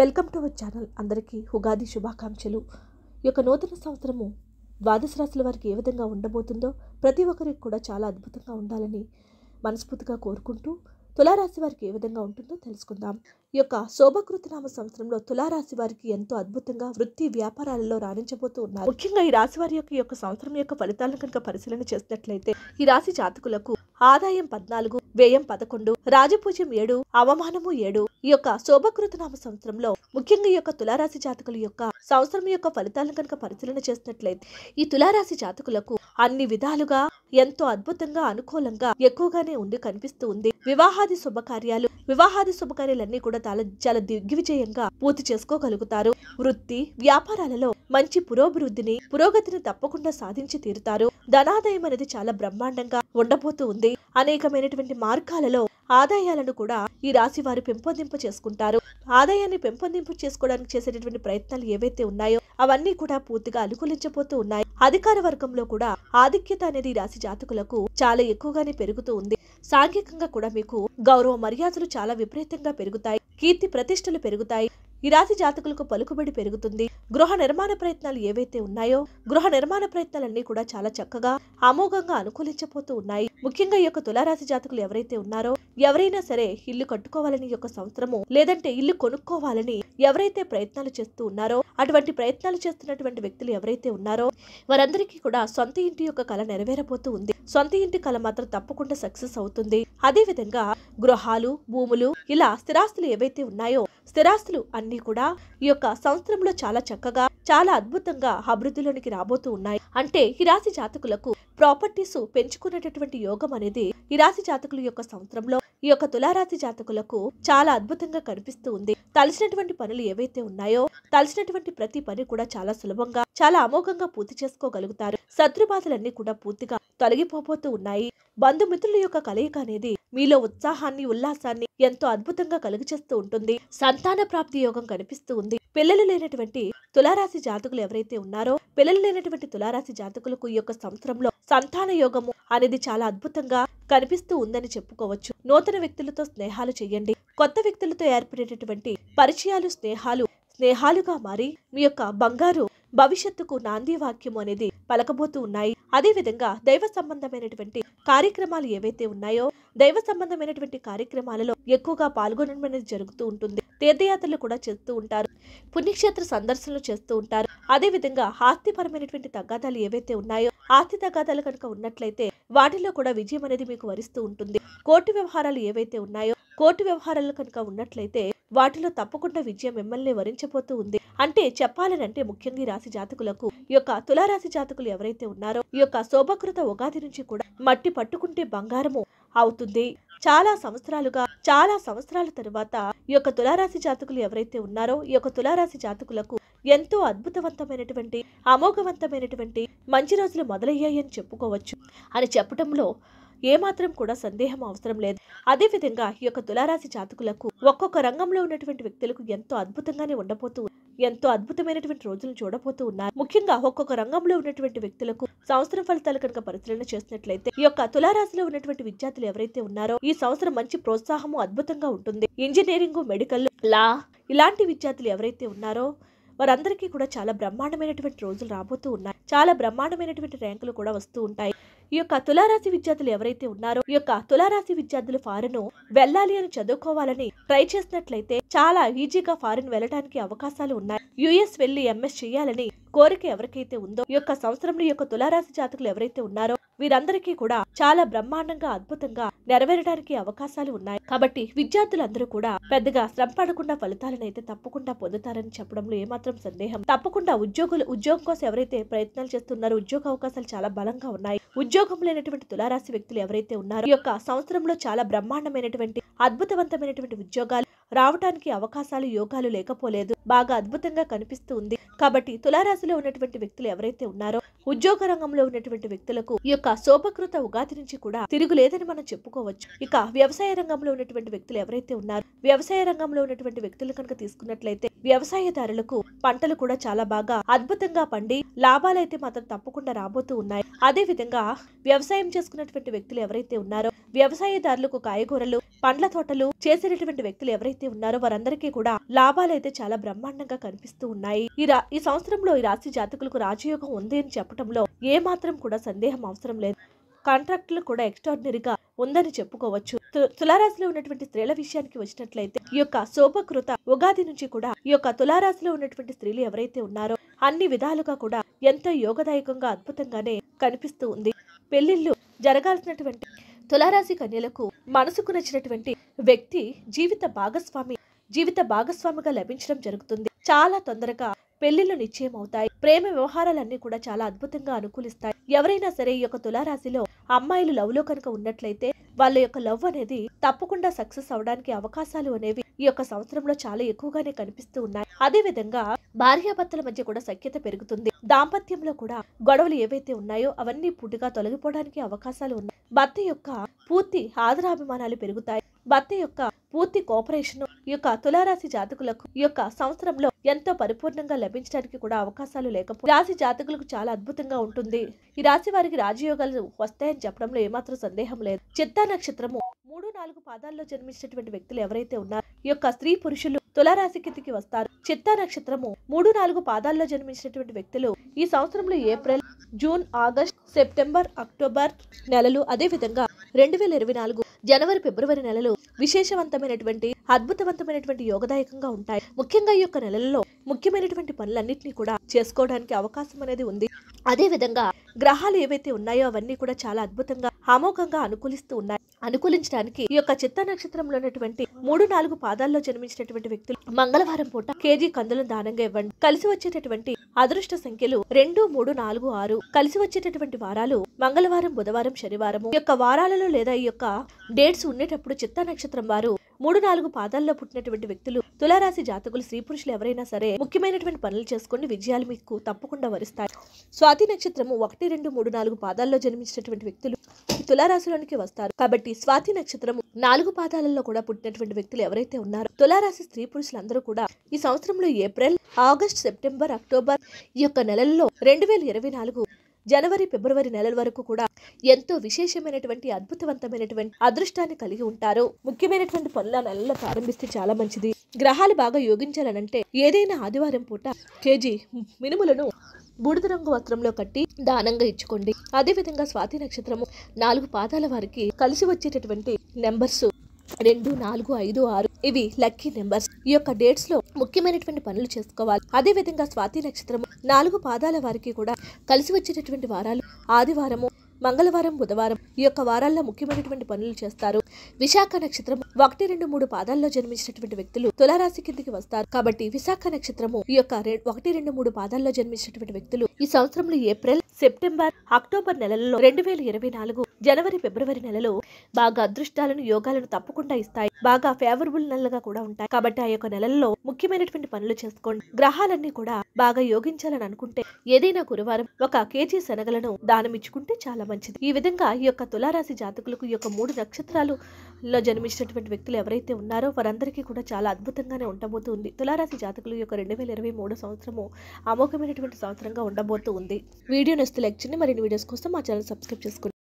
welcome to our channel అందరికీ ఉగాది శుభాకాంక్షలు ఈ యొక్క నూతన సంవత్సరము ద్వాదశ రాశుల వారికి ఏ విధంగా ఉండబోతుందో ప్రతి ఒక్కరికి కూడా చాలా అద్భుతంగా ఉండాలని మనస్ఫూర్తిగా కోరుకుంటూ తులారాశి వారికి ఏ విధంగా ఉంటుందో తెలుసుకుందాం ఈ యొక్క శోభకృతనామ సంవత్సరంలో తులారాశి వారికి ఎంతో అద్భుతంగా వృత్తి వ్యాపారాలలో రాణించబోతూ ఉన్నారు ముఖ్యంగా ఈ రాశి వారి యొక్క యొక్క సంవత్సరం యొక్క ఫలితాలను కనుక పరిశీలన చేసినట్లయితే ఈ రాశి జాతకులకు ఆదాయం పద్నాలుగు వ్యయం పదకొండు రాజపూజ్యం ఏడు అవమానము ఏడు ఈ యొక్క నామ సంవత్సరంలో ముఖ్యంగా ఈ యొక్క తులారాశి జాతకుల యొక్క సంవత్సరం యొక్క ఫలితాలను కనుక పరిశీలన చేసినట్లయితే ఈ తులారాశి జాతకులకు అన్ని విధాలుగా ఎంతో అద్భుతంగా అనుకూలంగా ఎక్కువగానే ఉండి కనిపిస్తూ ఉంది వివాహాది శుభకార్యాలు వివాహాది శుభకార్యాలన్నీ కూడా చాలా చాలా దిగ్విజయంగా పూర్తి చేసుకోగలుగుతారు వృత్తి వ్యాపారాలలో మంచి పురోభివృద్ధిని పురోగతిని తప్పకుండా సాధించి తీరుతారు ధనాదాయం అనేది చాలా బ్రహ్మాండంగా ఉండబోతూ ఉంది అనేకమైనటువంటి మార్గాలలో ఆదాయాలను కూడా ఈ రాశి వారు పెంపొందింపు చేసుకుంటారు ఆదాయాన్ని పెంపొందింపు చేసుకోవడానికి చేసేటటువంటి ప్రయత్నాలు ఏవైతే ఉన్నాయో అవన్నీ కూడా పూర్తిగా అనుకూలించబోతూ ఉన్నాయి అధికార వర్గంలో కూడా ఆధిక్యత అనేది రాశి జాతకులకు చాలా ఎక్కువగానే పెరుగుతూ ఉంది సాంఘికంగా కూడా మీకు గౌరవ మర్యాదలు చాలా విపరీతంగా పెరుగుతాయి కీర్తి ప్రతిష్టలు పెరుగుతాయి ఈ రాశి జాతకులకు పలుకుబడి పెరుగుతుంది గృహ నిర్మాణ ప్రయత్నాలు ఏవైతే ఉన్నాయో గృహ నిర్మాణ ప్రయత్నాలన్నీ కూడా చాలా చక్కగా అమోఘంగా అనుకూలించబోతూ ఉన్నాయి ముఖ్యంగా ఈ యొక్క తులారాశి జాతకులు ఎవరైతే ఉన్నారో ఎవరైనా సరే ఇల్లు కట్టుకోవాలని యొక్క సంవత్సరము లేదంటే ఇల్లు కొనుక్కోవాలని ఎవరైతే ప్రయత్నాలు చేస్తూ ఉన్నారో అటువంటి ప్రయత్నాలు చేస్తున్నటువంటి వ్యక్తులు ఎవరైతే ఉన్నారో వారందరికీ కూడా సొంత ఇంటి యొక్క కళ నెరవేరబోతూ ఉంది సొంత ఇంటి కళ మాత్రం తప్పకుండా సక్సెస్ అవుతుంది అదే విధంగా గృహాలు భూములు ఇలా స్థిరాస్తులు ఏవైతే ఉన్నాయో స్థిరాస్తులు అన్ని కూడా ఈ యొక్క సంవత్సరంలో చాలా చక్కగా చాలా అద్భుతంగా అభివృద్ధిలోనికి రాబోతూ ఉన్నాయి అంటే ఈ రాశి జాతకులకు ప్రాపర్టీస్ పెంచుకునేటటువంటి యోగం అనేది ఈ రాశి జాతకుల యొక్క సంవత్సరంలో ఈ యొక్క తులారాశి జాతకులకు చాలా అద్భుతంగా కనిపిస్తూ ఉంది తలిసినటువంటి పనులు ఏవైతే ఉన్నాయో తలిసినటువంటి ప్రతి పని కూడా చాలా సులభంగా చాలా అమోఘంగా పూర్తి చేసుకోగలుగుతారు శత్రుబాధలన్నీ కూడా పూర్తిగా తొలగిపోబోతూ ఉన్నాయి బంధుమిత్రుల యొక్క కలయిక అనేది మీలో ఉత్సాహాన్ని ఉల్లాసాన్ని ఎంతో అద్భుతంగా కలుగచేస్తూ ఉంటుంది సంతాన ప్రాప్తి యోగం కనిపిస్తూ ఉంది పిల్లలు లేనటువంటి తులారాశి జాతకులు ఎవరైతే ఉన్నారో పిల్లలు లేనటువంటి తులారాశి జాతకులకు ఈ యొక్క సంవత్సరంలో సంతాన యోగము అనేది చాలా అద్భుతంగా కనిపిస్తూ ఉందని చెప్పుకోవచ్చు నూతన వ్యక్తులతో స్నేహాలు చేయండి కొత్త వ్యక్తులతో ఏర్పడేటటువంటి పరిచయాలు స్నేహాలు స్నేహాలుగా మారి మీ యొక్క బంగారు భవిష్యత్తుకు నాంది వాక్యం అనేది పలకబోతూ ఉన్నాయి అదేవిధంగా దైవ సంబంధమైనటువంటి కార్యక్రమాలు ఏవైతే ఉన్నాయో దైవ సంబంధమైనటువంటి కార్యక్రమాలలో ఎక్కువగా పాల్గొనడం అనేది జరుగుతూ ఉంటుంది తీర్థయాత్రలు కూడా చేస్తూ ఉంటారు పుణ్యక్షేత్ర సందర్శనలు చేస్తూ ఉంటారు అదేవిధంగా ఆస్తిపరమైనటువంటి తగ్గాదాలు ఏవైతే ఉన్నాయో ఆస్తి తగ్గాదాలు కనుక ఉన్నట్లయితే వాటిలో కూడా విజయం అనేది మీకు వరిస్తూ ఉంటుంది కోర్టు వ్యవహారాలు ఏవైతే ఉన్నాయో కోర్టు వ్యవహారాలు కనుక ఉన్నట్లయితే వాటిలో తప్పకుండా విజయం మిమ్మల్ని వరించబోతూ ఉంది అంటే చెప్పాలనంటే ముఖ్యంగా రాశి జాతకులకు యొక్క తులారాశి జాతకులు ఎవరైతే ఉన్నారో ఈ యొక్క శోభకృత ఉగాది నుంచి కూడా మట్టి పట్టుకుంటే బంగారము అవుతుంది చాలా సంవత్సరాలుగా చాలా సంవత్సరాల తరువాత ఈ యొక్క తులారాశి జాతకులు ఎవరైతే ఉన్నారో ఈ యొక్క తులారాశి జాతకులకు ఎంతో అద్భుతవంతమైనటువంటి అమోఘవంతమైనటువంటి మంచి రోజులు మొదలయ్యాయని చెప్పుకోవచ్చు అని చెప్పటంలో ఏమాత్రం కూడా సందేహం అవసరం లేదు అదేవిధంగా ఈ యొక్క తులారాశి జాతకులకు ఒక్కొక్క రంగంలో ఉన్నటువంటి వ్యక్తులకు ఎంతో అద్భుతంగానే ఉండబోతూ ఎంతో అద్భుతమైనటువంటి రోజులు చూడబోతూ ఉన్నారు ముఖ్యంగా ఒక్కొక్క రంగంలో ఉన్నటువంటి వ్యక్తులకు సంవత్సరం ఫలితాలు కనుక పరిశీలన చేసినట్లయితే ఈ యొక్క తులారాశిలో ఉన్నటువంటి విద్యార్థులు ఎవరైతే ఉన్నారో ఈ సంవత్సరం మంచి ప్రోత్సాహము అద్భుతంగా ఉంటుంది ఇంజనీరింగ్ మెడికల్ లా ఇలాంటి విద్యార్థులు ఎవరైతే ఉన్నారో వారందరికీ కూడా చాలా బ్రహ్మాండమైనటువంటి రోజులు రాబోతూ ఉన్నాయి చాలా బ్రహ్మాండమైనటువంటి ర్యాంకులు కూడా వస్తూ ఉంటాయి ఈ యొక్క తులారాశి విద్యార్థులు ఎవరైతే ఉన్నారో ఈ యొక్క తులారాశి విద్యార్థులు ఫారెన్ వెళ్ళాలి అని చదువుకోవాలని ట్రై చేసినట్లయితే చాలా ఈజీగా ఫారెన్ వెళ్ళడానికి అవకాశాలు ఉన్నాయి యుఎస్ వెళ్లి ఎంఎస్ చేయాలని కోరిక ఎవరికైతే ఉందో ఈ యొక్క సంవత్సరంలో యొక్క తులారాశి జాతకులు ఎవరైతే ఉన్నారో వీరందరికీ కూడా చాలా బ్రహ్మాండంగా అద్భుతంగా నెరవేరడానికి అవకాశాలు ఉన్నాయి కాబట్టి విద్యార్థులందరూ కూడా పెద్దగా శ్రమ పడకుండా ఫలితాలనైతే తప్పకుండా పొందుతారని చెప్పడంలో ఏమాత్రం సందేహం తప్పకుండా ఉద్యోగులు ఉద్యోగం కోసం ఎవరైతే ప్రయత్నాలు చేస్తున్నారో ఉద్యోగ అవకాశాలు చాలా బలంగా ఉన్నాయి ఉద్యోగం లేనటువంటి తులారాశి వ్యక్తులు ఎవరైతే ఉన్నారో ఈ యొక్క సంవత్సరంలో చాలా బ్రహ్మాండమైనటువంటి అద్భుతవంతమైనటువంటి ఉద్యోగాలు రావటానికి అవకాశాలు యోగాలు లేకపోలేదు బాగా అద్భుతంగా కనిపిస్తూ ఉంది కాబట్టి తులారాశిలో ఉన్నటువంటి వ్యక్తులు ఎవరైతే ఉన్నారో ఉద్యోగ రంగంలో ఉన్నటువంటి వ్యక్తులకు ఈ యొక్క శోభకృత ఉగాది నుంచి కూడా తిరుగులేదని మనం చెప్పుకోవచ్చు ఇక వ్యవసాయ రంగంలో ఉన్నటువంటి వ్యక్తులు ఎవరైతే ఉన్నారో వ్యవసాయ రంగంలో ఉన్నటువంటి వ్యక్తులు కనుక తీసుకున్నట్లయితే వ్యవసాయదారులకు పంటలు కూడా చాలా బాగా అద్భుతంగా పండి లాభాలు అయితే మాత్రం తప్పకుండా రాబోతూ ఉన్నాయి అదే విధంగా వ్యవసాయం చేసుకున్నటువంటి వ్యక్తులు ఎవరైతే ఉన్నారో వ్యవసాయదారులకు కాయగూరలు పండ్ల తోటలు చేసేటటువంటి వ్యక్తులు ఎవరైతే ఉన్నారో వారందరికీ కూడా లాభాలైతే చాలా బ్రహ్మాండంగా కనిపిస్తూ ఉన్నాయి ఈ ఈ సంవత్సరంలో ఈ రాశి జాతకులకు రాజయోగం ఉంది అని చెప్పడంలో ఏ మాత్రం కూడా సందేహం అవసరం లేదు కాంట్రాక్టులు కూడా ఎక్స్ట్రాడినరీగా ఉందని చెప్పుకోవచ్చు తులారాశిలో ఉన్నటువంటి స్త్రీల విషయానికి వచ్చినట్లయితే ఈ యొక్క శోభకృత ఉగాది నుంచి కూడా ఈ యొక్క తులారాశిలో ఉన్నటువంటి స్త్రీలు ఎవరైతే ఉన్నారో అన్ని విధాలుగా కూడా ఎంతో యోగదాయకంగా అద్భుతంగానే కనిపిస్తూ ఉంది పెళ్లిళ్ళు జరగాల్సినటువంటి తులారాశి కన్యలకు మనసుకు నచ్చినటువంటి వ్యక్తి జీవిత భాగస్వామి జీవిత భాగస్వామిగా లభించడం జరుగుతుంది చాలా తొందరగా పెళ్లిళ్లు నిశ్చయం అవుతాయి ప్రేమ వ్యవహారాలన్నీ కూడా చాలా అద్భుతంగా అనుకూలిస్తాయి ఎవరైనా సరే ఈ యొక్క తులారాశిలో అమ్మాయిలు లవ్లో కనుక ఉన్నట్లయితే వాళ్ళ యొక్క లవ్ అనేది తప్పకుండా సక్సెస్ అవడానికి అవకాశాలు అనేవి ఈ యొక్క సంవత్సరంలో చాలా ఎక్కువగానే కనిపిస్తూ ఉన్నాయి అదే విధంగా భార్యాభర్తల మధ్య కూడా సఖ్యత పెరుగుతుంది దాంపత్యంలో కూడా గొడవలు ఏవైతే ఉన్నాయో అవన్నీ పూర్తిగా తొలగిపోవడానికి అవకాశాలు ఉన్నాయి భర్త యొక్క పూర్తి ఆదరాభిమానాలు పెరుగుతాయి భర్త యొక్క పూర్తి కోఆపరేషన్ ఈ యొక్క తులారాశి జాతకులకు ఈ యొక్క సంవత్సరంలో ఎంతో పరిపూర్ణంగా లభించడానికి కూడా అవకాశాలు లేకపోతే రాశి జాతకులకు చాలా అద్భుతంగా ఉంటుంది ఈ రాశి వారికి రాజయోగాలు వస్తాయని చెప్పడంలో ఏమాత్రం సందేహం లేదు చిత్త చిత్తా నక్షత్రము మూడు నాలుగు పాదాల్లో జన్మించినటువంటి వ్యక్తులు ఎవరైతే ఉన్నారో యొక్క స్త్రీ పురుషులు తులారాశి కిందికి వస్తారు చిత్తా నక్షత్రము మూడు నాలుగు పాదాల్లో జన్మించినటువంటి వ్యక్తులు ఈ సంవత్సరంలో April June August September October నెలలు అదేవిధంగా రెండు వేల ఇరవై నాలుగు జనవరి ఫిబ్రవరి నెలలు విశేషవంతమైనటువంటి అద్భుతవంతమైనటువంటి యోగదాయకంగా ఉంటాయి ముఖ్యంగా ఈ యొక్క నెలల్లో ముఖ్యమైనటువంటి పనులన్నింటినీ కూడా చేసుకోవడానికి అవకాశం అనేది ఉంది అదేవిధంగా గ్రహాలు ఏవైతే ఉన్నాయో అవన్నీ కూడా చాలా అద్భుతంగా అమోఘంగా అనుకూలిస్తూ ఉన్నాయి అనుకూలించడానికి ఈ యొక్క చిత్త నక్షత్రంలో ఉన్నటువంటి మూడు నాలుగు పాదాల్లో జన్మించినటువంటి వ్యక్తులు మంగళవారం పూట కేజీ కందులను దానంగా ఇవ్వండి కలిసి వచ్చేటటువంటి అదృష్ట సంఖ్యలు రెండు మూడు నాలుగు ఆరు కలిసి వచ్చేటటువంటి వారాలు మంగళవారం బుధవారం శనివారం యొక్క వారాలలో లేదా ఈ యొక్క డేట్స్ ఉండేటప్పుడు చిత్త నక్షత్రం వారు మూడు నాలుగు పాదాల్లో పుట్టినటువంటి వ్యక్తులు తులారాశి జాతకులు స్త్రీ పురుషులు ఎవరైనా సరే ముఖ్యమైనటువంటి పనులు చేసుకుని విజయాలు మీకు తప్పకుండా వరిస్తాయి స్వాతి నక్షత్రము ఒకటి రెండు మూడు నాలుగు పాదాల్లో జన్మించినటువంటి వ్యక్తులు తులారాశిలోనికి వస్తారు కాబట్టి స్వాతి నక్షత్రము నాలుగు పాదాలలో కూడా పుట్టినటువంటి వ్యక్తులు ఎవరైతే ఉన్నారో తులారాశి స్త్రీ పురుషులందరూ కూడా ఈ సంవత్సరంలో ఏప్రిల్ ఆగస్ట్ సెప్టెంబర్ అక్టోబర్ ఈ యొక్క నెలల్లో రెండు వేల ఇరవై నాలుగు జనవరి ఫిబ్రవరి నెలల వరకు కూడా ఎంతో విశేషమైనటువంటి అద్భుతవంతమైనటువంటి అదృష్టాన్ని కలిగి ఉంటారు ముఖ్యమైనటువంటి పనుల నెలల ప్రారంభిస్తే చాలా మంచిది గ్రహాలు బాగా యోగించాలనంటే ఏదైనా ఆదివారం పూట కేజీ మినుములను బూడిద రంగు వస్త్రంలో కట్టి దానంగా ఇచ్చుకోండి అదేవిధంగా స్వాతి నక్షత్రము నాలుగు పాదాల వారికి కలిసి వచ్చేటటువంటి నెంబర్స్ రెండు నాలుగు ఐదు ఆరు ఇవి లక్కీ నెంబర్స్ ఈ యొక్క డేట్స్ లో ముఖ్యమైనటువంటి పనులు చేసుకోవాలి అదే విధంగా స్వాతి నక్షత్రము నాలుగు పాదాల వారికి కూడా కలిసి వచ్చేటటువంటి వారాలు ఆదివారము మంగళవారం బుధవారం ఈ యొక్క వారాల్లో ముఖ్యమైనటువంటి పనులు చేస్తారు విశాఖ నక్షత్రం ఒకటి రెండు మూడు పాదాల్లో జన్మించినటువంటి వ్యక్తులు తులారాశి కిందికి వస్తారు కాబట్టి విశాఖ నక్షత్రము ఈ యొక్క ఒకటి రెండు మూడు పాదాల్లో జన్మించినటువంటి వ్యక్తులు ఈ సంవత్సరంలో ఏప్రిల్ సెప్టెంబర్ అక్టోబర్ నెలల్లో రెండు వేల ఇరవై నాలుగు జనవరి ఫిబ్రవరి నెలలో బాగా అదృష్టాలను యోగాలను తప్పకుండా ఇస్తాయి బాగా ఫేవరబుల్ నెలలుగా కూడా ఉంటాయి కాబట్టి ఆ యొక్క నెలల్లో ముఖ్యమైనటువంటి పనులు చేసుకోండి గ్రహాలన్నీ కూడా బాగా యోగించాలని అనుకుంటే ఏదైనా గురువారం ఒక కేజీ శనగలను దానమిచ్చుకుంటే చాలా మంచిది ఈ విధంగా ఈ యొక్క తులారాశి జాతకులకు ఈ యొక్క మూడు నక్షత్రాలులో జన్మించినటువంటి వ్యక్తులు ఎవరైతే ఉన్నారో వారందరికీ కూడా చాలా అద్భుతంగానే ఉండబోతుంది తులారాశి జాతకులు యొక్క రెండు వేల ఇరవై మూడు సంవత్సరము అమోఘమైనటువంటి సంవత్సరంగా ఉండబోతూ ఉంది వీడియోని వస్తే లైక్ చేయండి మరిన్ని వీడియోస్ కోసం మా ఛానల్ సబ్స్క్రైబ్ చేసుకోండి